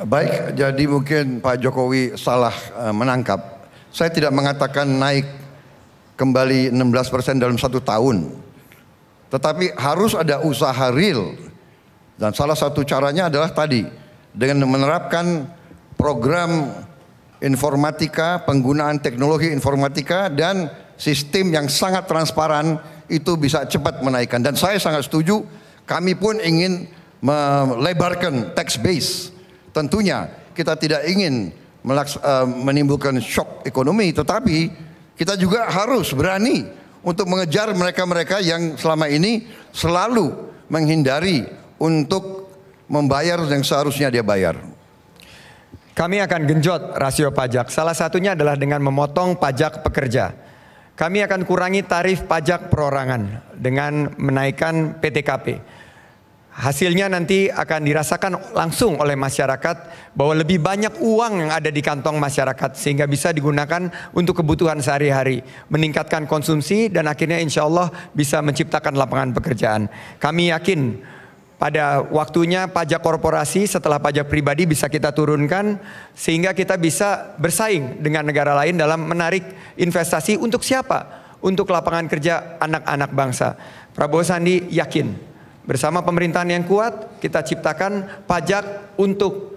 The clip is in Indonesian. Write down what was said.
Baik, jadi mungkin Pak Jokowi salah eh, menangkap. Saya tidak mengatakan naik kembali 16 persen dalam satu tahun. Tetapi harus ada usaha real. Dan salah satu caranya adalah tadi. Dengan menerapkan program informatika, penggunaan teknologi informatika dan sistem yang sangat transparan itu bisa cepat menaikkan. Dan saya sangat setuju, kami pun ingin melebarkan tax base Tentunya kita tidak ingin eh, menimbulkan shock ekonomi, tetapi kita juga harus berani untuk mengejar mereka-mereka yang selama ini selalu menghindari untuk membayar yang seharusnya dia bayar. Kami akan genjot rasio pajak. Salah satunya adalah dengan memotong pajak pekerja. Kami akan kurangi tarif pajak perorangan dengan menaikkan PTKP. Hasilnya nanti akan dirasakan langsung oleh masyarakat bahwa lebih banyak uang yang ada di kantong masyarakat sehingga bisa digunakan untuk kebutuhan sehari-hari, meningkatkan konsumsi dan akhirnya insya Allah bisa menciptakan lapangan pekerjaan. Kami yakin pada waktunya pajak korporasi setelah pajak pribadi bisa kita turunkan sehingga kita bisa bersaing dengan negara lain dalam menarik investasi untuk siapa? Untuk lapangan kerja anak-anak bangsa. Prabowo Sandi yakin Bersama pemerintahan yang kuat, kita ciptakan pajak untuk